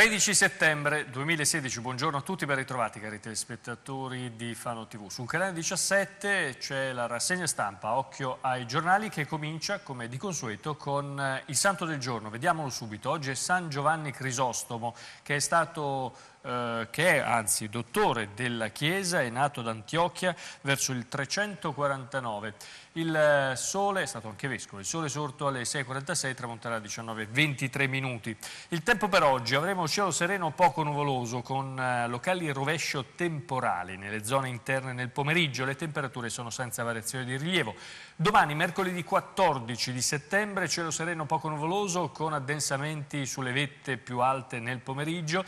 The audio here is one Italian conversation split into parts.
13 settembre 2016, buongiorno a tutti, ben ritrovati cari telespettatori di Fano TV. Su un canale 17 c'è la rassegna stampa Occhio ai giornali che comincia come di consueto con eh, il santo del giorno. Vediamolo subito, oggi è San Giovanni Crisostomo che è stato eh, che è anzi dottore della Chiesa, è nato ad Antiochia verso il 349. Il eh, sole, è stato anche vescovo, il sole sorto alle 6.46 tramonterà a 19.23 minuti. Il tempo per oggi avremo cielo sereno poco nuvoloso con eh, locali rovescio temporali nelle zone interne nel pomeriggio. Le temperature sono senza variazione di rilievo. Domani, mercoledì 14 di settembre, cielo sereno poco nuvoloso con addensamenti sulle vette più alte nel pomeriggio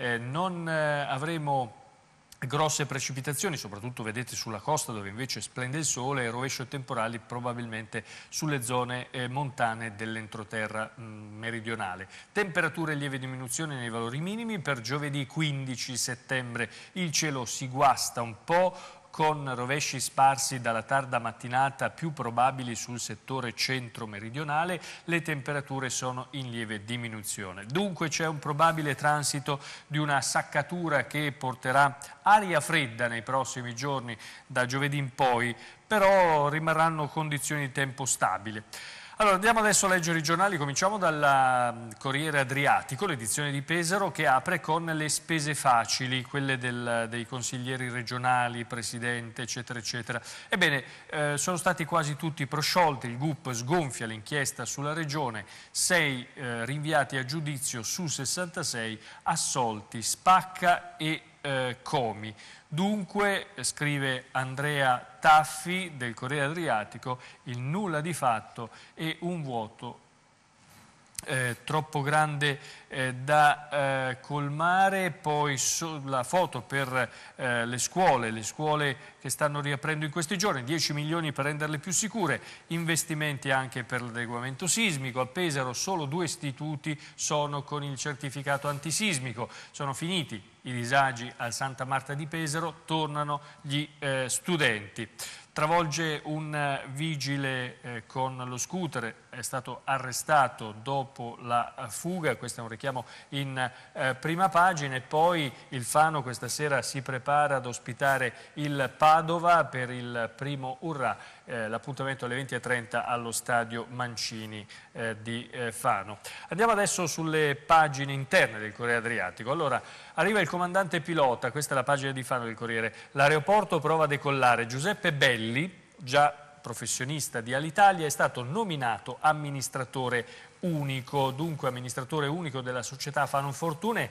eh, non eh, avremo grosse precipitazioni, soprattutto vedete sulla costa dove invece splende il sole e rovescio temporali probabilmente sulle zone eh, montane dell'entroterra mm, meridionale. Temperature lieve diminuzione nei valori minimi, per giovedì 15 settembre il cielo si guasta un po', con rovesci sparsi dalla tarda mattinata più probabili sul settore centro-meridionale, le temperature sono in lieve diminuzione. Dunque c'è un probabile transito di una saccatura che porterà aria fredda nei prossimi giorni da giovedì in poi, però rimarranno condizioni di tempo stabile. Allora andiamo adesso a leggere i giornali, cominciamo dal mm, Corriere Adriatico, l'edizione di Pesaro che apre con le spese facili, quelle del, dei consiglieri regionali, presidente eccetera eccetera. Ebbene, eh, sono stati quasi tutti prosciolti, il GUP sgonfia l'inchiesta sulla regione, 6 eh, rinviati a giudizio su 66 assolti, spacca e eh, comi. Dunque, scrive Andrea Taffi del Corriere Adriatico, il nulla di fatto è un vuoto eh, troppo grande eh, da eh, colmare, poi so, la foto per eh, le scuole, le scuole che stanno riaprendo in questi giorni, 10 milioni per renderle più sicure, investimenti anche per l'adeguamento sismico, a Pesaro solo due istituti sono con il certificato antisismico, sono finiti i disagi al Santa Marta di Pesaro, tornano gli eh, studenti. Travolge un eh, vigile con lo scooter è stato arrestato dopo la eh, fuga, questo è un richiamo in eh, prima pagina e poi il Fano questa sera si prepara ad ospitare il Padova per il primo Urrà, eh, l'appuntamento alle 20.30 allo stadio Mancini eh, di eh, Fano. Andiamo adesso sulle pagine interne del Corriere Adriatico. Allora, arriva il comandante pilota, questa è la pagina di Fano del Corriere, l'aeroporto prova a decollare, Giuseppe Belli, già professionista di Alitalia, è stato nominato amministratore unico, dunque amministratore unico della società Fanon Fortune,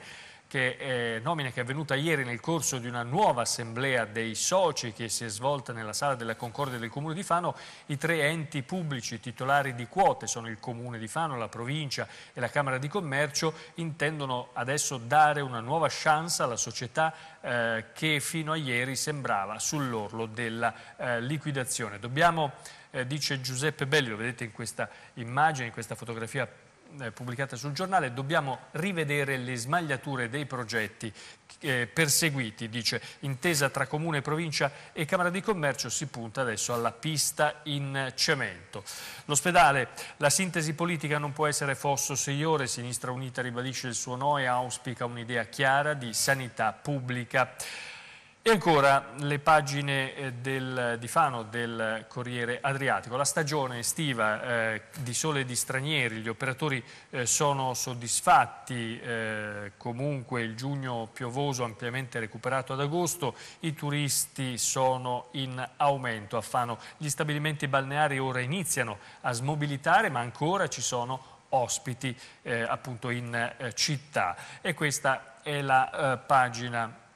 che, eh, nomina che è avvenuta ieri nel corso di una nuova assemblea dei soci che si è svolta nella sala della Concordia del Comune di Fano, i tre enti pubblici titolari di quote sono il Comune di Fano, la provincia e la Camera di Commercio, intendono adesso dare una nuova chance alla società eh, che fino a ieri sembrava sull'orlo della eh, liquidazione. Dobbiamo, eh, dice Giuseppe Belli, lo vedete in questa immagine, in questa fotografia eh, pubblicata sul giornale, dobbiamo rivedere le smagliature dei progetti eh, perseguiti, dice intesa tra Comune, Provincia e Camera di Commercio, si punta adesso alla pista in cemento. L'ospedale, la sintesi politica non può essere fosso seiore, Sinistra Unita ribadisce il suo no e auspica un'idea chiara di sanità pubblica. E ancora le pagine eh, del, di Fano del Corriere Adriatico. La stagione estiva eh, di sole e di stranieri, gli operatori eh, sono soddisfatti, eh, comunque il giugno piovoso ampiamente recuperato ad agosto, i turisti sono in aumento a Fano. Gli stabilimenti balneari ora iniziano a smobilitare ma ancora ci sono ospiti eh, appunto in eh, città e questa è la pagina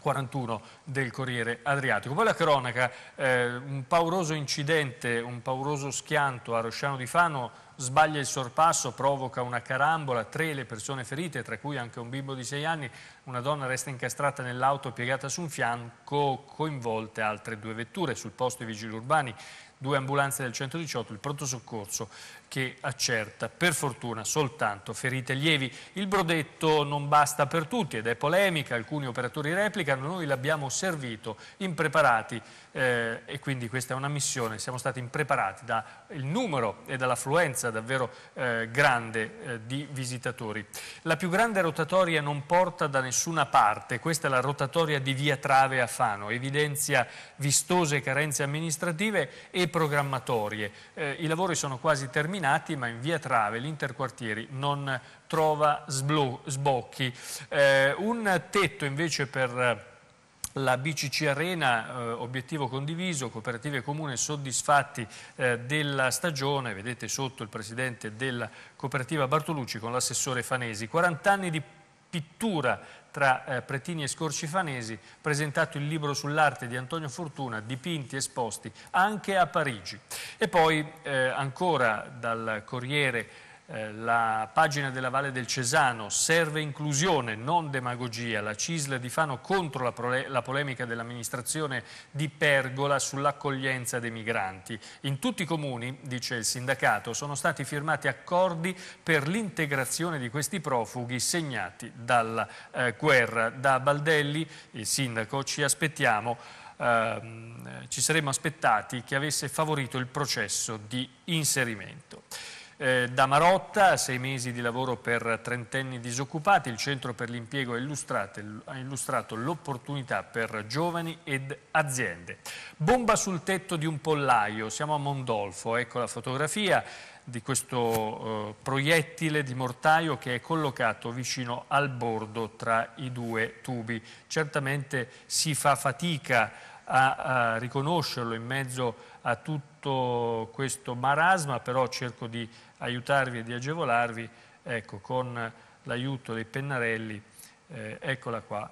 41 del Corriere Adriatico. Poi la cronaca, eh, un pauroso incidente, un pauroso schianto a Rosciano di Fano, sbaglia il sorpasso, provoca una carambola, tre le persone ferite, tra cui anche un bimbo di 6 anni, una donna resta incastrata nell'auto piegata su un fianco, coinvolte altre due vetture. Sul posto i vigili urbani due ambulanze del 118, il pronto soccorso che accerta per fortuna soltanto ferite lievi. Il brodetto non basta per tutti ed è polemica, alcuni operatori replicano, noi l'abbiamo servito impreparati eh, e quindi questa è una missione, siamo stati impreparati dal numero e dall'affluenza davvero eh, grande eh, di visitatori. La più grande rotatoria non porta da nessuna parte, questa è la rotatoria di via Trave a Fano, evidenzia vistose carenze amministrative e programmatorie. Eh, I lavori sono quasi terminati ma in via Trave l'interquartieri non trova sbocchi. Eh, un tetto invece per la BCC Arena, eh, obiettivo condiviso, cooperative comune soddisfatti eh, della stagione, vedete sotto il presidente della cooperativa Bartolucci con l'assessore Fanesi, 40 anni di pittura tra eh, Pretini e Scorci Fanesi, presentato il libro sull'arte di Antonio Fortuna, dipinti e esposti anche a Parigi. E poi eh, ancora dal Corriere eh, la pagina della Valle del Cesano serve inclusione, non demagogia. La Cisla di Fano contro la, la polemica dell'amministrazione di Pergola sull'accoglienza dei migranti. In tutti i comuni, dice il sindacato, sono stati firmati accordi per l'integrazione di questi profughi segnati dalla eh, guerra. Da Baldelli, il sindaco, ci aspettiamo ehm, ci saremmo aspettati che avesse favorito il processo di inserimento. Eh, da Marotta, sei mesi di lavoro per trentenni disoccupati, il Centro per l'Impiego ha illustrato l'opportunità per giovani ed aziende. Bomba sul tetto di un pollaio, siamo a Mondolfo, ecco la fotografia di questo eh, proiettile di mortaio che è collocato vicino al bordo tra i due tubi. Certamente si fa fatica a, a riconoscerlo in mezzo a tutto questo marasma, però cerco di aiutarvi e di agevolarvi ecco, con l'aiuto dei pennarelli, eh, eccola qua,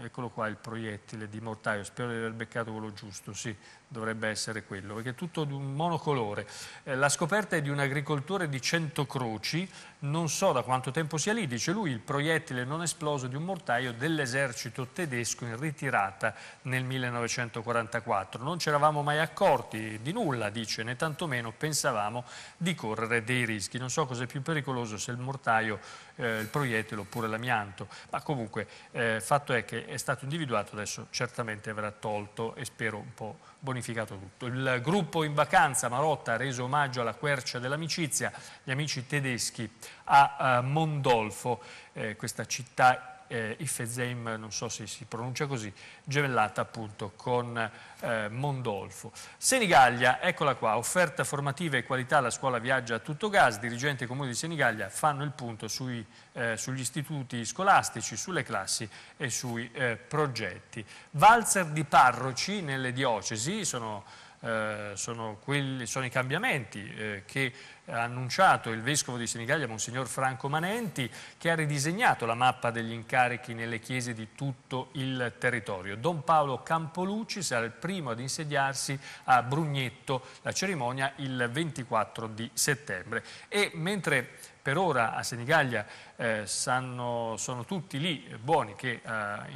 eh, eccolo qua il proiettile di mortaio, spero di aver beccato quello giusto, sì, dovrebbe essere quello, perché è tutto di un monocolore. Eh, la scoperta è di un agricoltore di croci, non so da quanto tempo sia lì, dice lui, il proiettile non esploso di un mortaio dell'esercito tedesco in ritirata nel 1944. Non ci eravamo mai accorti di nulla, dice, né tantomeno pensavamo di correre dei rischi. Non so cos'è più pericoloso se il mortaio, eh, il proiettile oppure l'amianto, ma comunque il eh, fatto è che è stato individuato, adesso certamente verrà tolto e spero un po' bonificato unificato tutto. Il gruppo in vacanza Marotta ha reso omaggio alla quercia dell'amicizia, gli amici tedeschi a eh, Mondolfo, eh, questa città eh, Ifezeim, non so se si pronuncia così, gemellata appunto con eh, Mondolfo. Senigallia, eccola qua, offerta formativa e qualità la scuola Viaggia a tutto gas, dirigente comune di Senigallia fanno il punto sui, eh, sugli istituti scolastici, sulle classi e sui eh, progetti. Valzer di parroci nelle diocesi, sono, eh, sono, quelli, sono i cambiamenti eh, che annunciato il Vescovo di Senigallia, Monsignor Franco Manenti, che ha ridisegnato la mappa degli incarichi nelle chiese di tutto il territorio. Don Paolo Campolucci sarà il primo ad insediarsi a Brugnetto, la cerimonia il 24 di settembre. E mentre per ora a Senigallia eh, sanno, sono tutti lì eh, buoni che eh,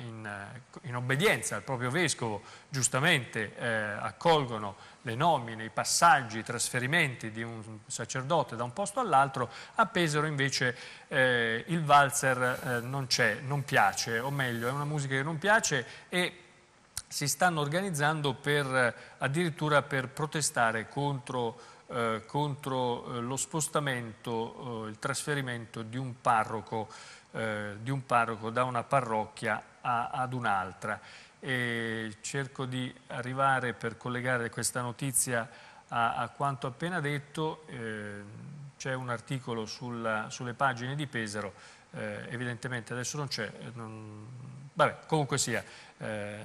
in, in, obbedienza al proprio vescovo giustamente eh, accolgono le nomine, i passaggi, i trasferimenti di un sacerdote da un posto all'altro, a Pesaro invece il valzer non c'è, non piace, o meglio è una musica che non piace e si stanno organizzando per, addirittura per protestare contro eh, contro eh, lo spostamento, eh, il trasferimento di un parroco, eh, di un parroco da una parrocchia a, ad un'altra. cerco di arrivare per collegare questa notizia a, a quanto appena detto. Eh, c'è un articolo sulla, sulle pagine di Pesaro, eh, evidentemente adesso non c'è, vabbè, comunque sia eh,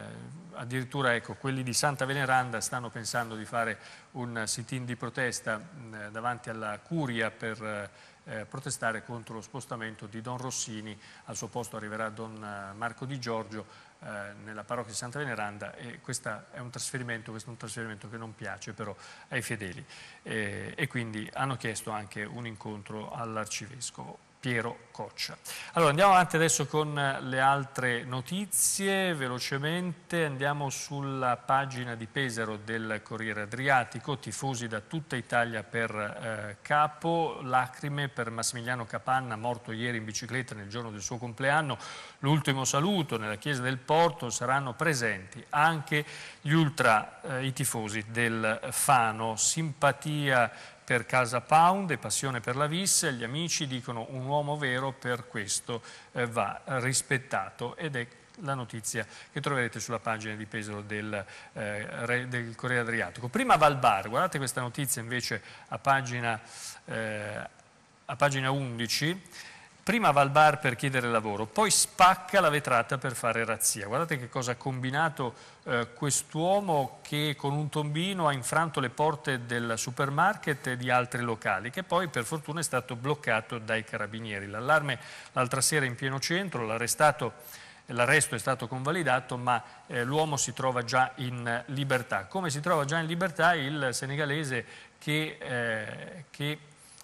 addirittura ecco, quelli di Santa Veneranda stanno pensando di fare un sit-in di protesta mh, davanti alla Curia per eh, protestare contro lo spostamento di Don Rossini, al suo posto arriverà Don eh, Marco Di Giorgio eh, nella parrocchia di Santa Veneranda e questo è, è un trasferimento, che non piace però ai fedeli eh, e quindi hanno chiesto anche un incontro all'arcivescovo. Piero Coccia. Allora andiamo avanti adesso con eh, le altre notizie, velocemente andiamo sulla pagina di Pesaro del Corriere Adriatico, tifosi da tutta Italia per eh, capo, lacrime per Massimiliano Capanna morto ieri in bicicletta nel giorno del suo compleanno, l'ultimo saluto nella chiesa del Porto, saranno presenti anche gli ultra, eh, i tifosi del Fano, simpatia per Casa Pound e Passione per la Vis, gli amici dicono un uomo vero per questo eh, va rispettato ed è la notizia che troverete sulla pagina di Pesaro del, eh, del Corriere Adriatico. Prima Valbar, guardate questa notizia invece a pagina, eh, a pagina 11, prima va al bar per chiedere lavoro, poi spacca la vetrata per fare razzia. Guardate che cosa ha combinato eh, quest'uomo che con un tombino ha infranto le porte del supermarket e di altri locali, che poi per fortuna è stato bloccato dai carabinieri. L'allarme l'altra sera in pieno centro, l'arrestato l'arresto è stato convalidato, ma eh, l'uomo si trova già in libertà. Come si trova già in libertà il senegalese che, eh, che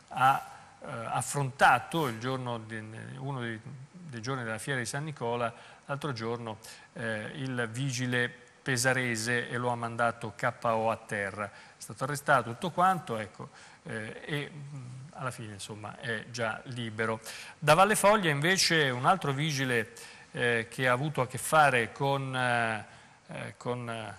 ha eh, affrontato di, uno dei, dei, giorni della fiera di San Nicola, l'altro giorno eh, il vigile pesarese e lo ha mandato KO a terra. È stato arrestato tutto quanto, ecco, eh, e alla fine insomma è già libero. Da Valle Foglia invece un altro vigile eh, che ha avuto a che fare con, eh, eh, con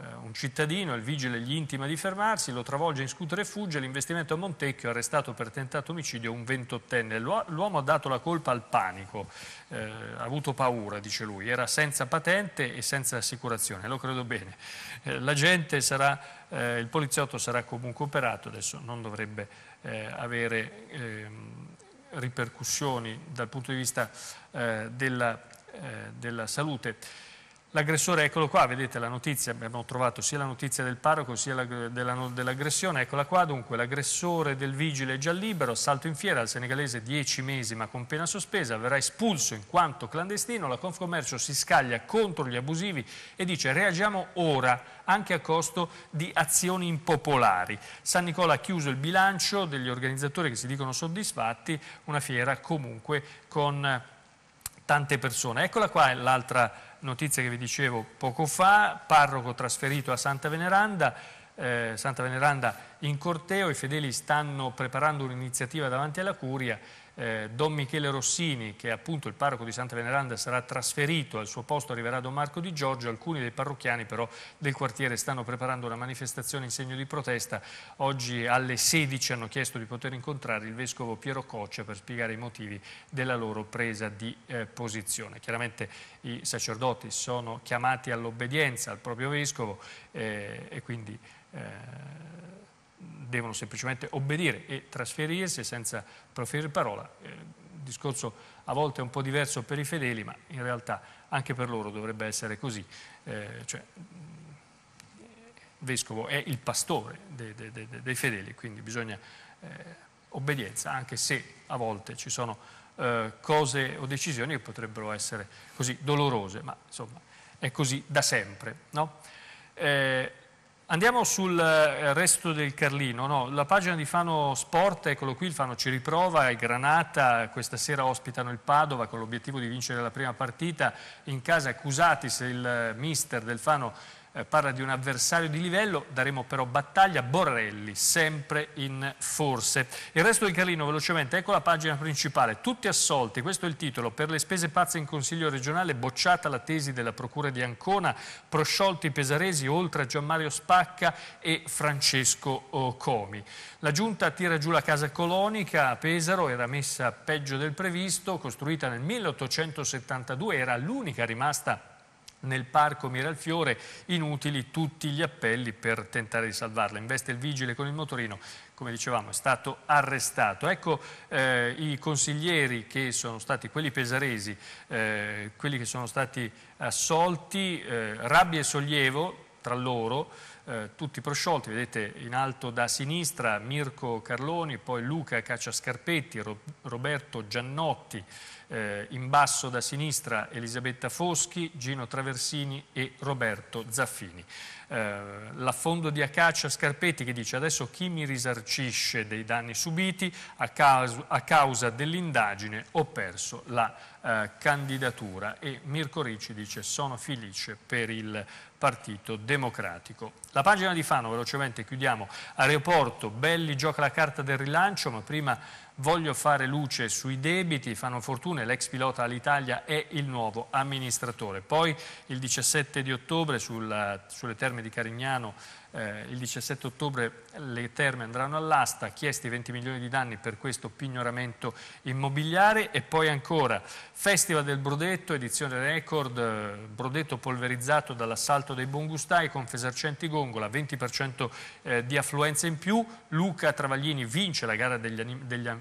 eh, un cittadino, il vigile gli intima di fermarsi, lo travolge in scooter e fugge, l'investimento a Montecchio, arrestato per tentato omicidio un ventottenne. L'uomo ha dato la colpa al panico, eh, ha avuto paura, dice lui, era senza patente e senza assicurazione, lo credo bene. Eh, la gente sarà, eh, il poliziotto sarà comunque operato, adesso non dovrebbe eh, avere ehm, ripercussioni dal punto di vista eh, della, della salute. L'aggressore, eccolo qua, vedete la notizia, abbiamo trovato sia la notizia del parroco sia dell'aggressione, eccola qua, dunque l'aggressore del vigile è già libero, salto in fiera al senegalese 10 mesi ma con pena sospesa, verrà espulso in quanto clandestino, la Confcommercio si scaglia contro gli abusivi e dice reagiamo ora anche a costo di azioni impopolari. San Nicola ha chiuso il bilancio degli organizzatori che si dicono soddisfatti, una fiera comunque con tante persone. Eccola qua l'altra notizia che vi dicevo poco fa, parroco trasferito a Santa Veneranda, eh, Santa Veneranda in corteo, i fedeli stanno preparando un'iniziativa davanti alla curia eh, Don Michele Rossini, che è appunto il parroco di Santa Veneranda, sarà trasferito, al suo posto arriverà Don Marco Di Giorgio, alcuni dei parrocchiani però del quartiere stanno preparando una manifestazione in segno di protesta, oggi alle 16 hanno chiesto di poter incontrare il Vescovo Piero Coccia per spiegare i motivi della loro presa di eh, posizione. Chiaramente i sacerdoti sono chiamati all'obbedienza al proprio Vescovo eh, e quindi eh, devono semplicemente obbedire e trasferirsi senza proferire parola. Eh, il discorso a volte è un po' diverso per i fedeli, ma in realtà anche per loro dovrebbe essere così. Eh, cioè, il vescovo è il pastore dei, dei, dei, dei fedeli, quindi bisogna eh, obbedienza, anche se a volte ci sono eh, cose o decisioni che potrebbero essere così dolorose, ma insomma è così da sempre. No? Eh, Andiamo sul eh, resto del Carlino, no, la pagina di Fano Sport, eccolo qui, il Fano ci riprova, è Granata questa sera ospitano il Padova con l'obiettivo di vincere la prima partita, in casa accusati se il eh, mister del Fano eh, parla di un avversario di livello, daremo però battaglia, a Borrelli, sempre in forse. Il resto del Carlino, velocemente, ecco la pagina principale, tutti assolti, questo è il titolo, per le spese pazze in Consiglio regionale, bocciata la tesi della Procura di Ancona, prosciolti i Pesaresi, oltre a Gianmario Spacca e Francesco oh, Comi. La Giunta tira giù la casa colonica a Pesaro, era messa peggio del previsto, costruita nel 1872, era l'unica rimasta nel parco Miralfiore, inutili tutti gli appelli per tentare di salvarla. Investe il vigile con il motorino, come dicevamo, è stato arrestato. Ecco eh, i consiglieri che sono stati quelli pesaresi, eh, quelli che sono stati assolti, eh, rabbia e sollievo tra loro, eh, tutti prosciolti, vedete in alto da sinistra Mirko Carloni, poi Luca Cacciascarpetti, Ro Roberto Giannotti, eh, in basso da sinistra Elisabetta Foschi, Gino Traversini e Roberto Zaffini. Eh, l'affondo di Acacia Scarpetti che dice adesso chi mi risarcisce dei danni subiti a, caso, a causa dell'indagine ho perso la eh, candidatura e Mirko Ricci dice sono felice per il Partito Democratico. La pagina di Fano, velocemente chiudiamo, aeroporto, Belli gioca la carta del rilancio, ma prima voglio fare luce sui debiti, fanno fortuna, l'ex pilota all'Italia è il nuovo amministratore. Poi il 17 di ottobre sul, sulle terme di Carignano eh, il 17 ottobre le terme andranno all'asta, chiesti 20 milioni di danni per questo pignoramento immobiliare e poi ancora Festival del Brodetto, edizione record, eh, Brodetto polverizzato dall'assalto dei Bongustai con Fesarcenti Gongola, 20% eh, di affluenza in più, Luca Travaglini vince la gara degli, degli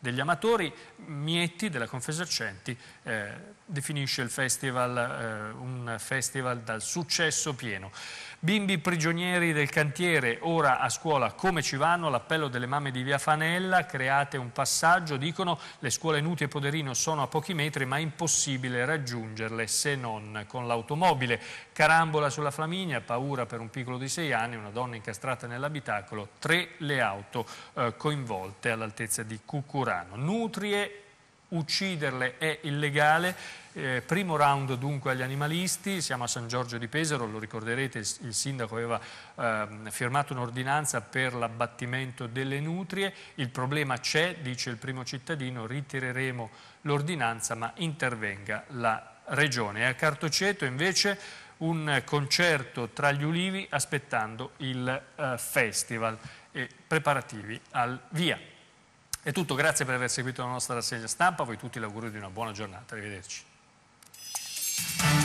degli amatori. Mietti della Confesercenti eh, definisce il festival eh, un festival dal successo pieno. Bimbi prigionieri del cantiere, ora a scuola come ci vanno? L'appello delle mamme di Via Fanella, create un passaggio, dicono le scuole Nuti e Poderino sono a pochi metri ma è impossibile raggiungerle se non con l'automobile. Carambola sulla Flaminia, paura per un piccolo di sei anni, una donna incastrata nell'abitacolo, tre le auto eh, coinvolte all'altezza di Cucura. Corano. Nutrie, ucciderle è illegale. Eh, primo round dunque agli animalisti, siamo a San Giorgio di Pesaro, lo ricorderete, il, sindaco aveva eh, firmato un'ordinanza per l'abbattimento delle nutrie, il problema c'è, dice il primo cittadino, ritireremo l'ordinanza ma intervenga la regione. a Cartoceto invece un concerto tra gli ulivi aspettando il eh, festival e preparativi al via. È tutto, grazie per aver seguito la nostra rassegna stampa, a voi tutti l'augurio di una buona giornata, arrivederci.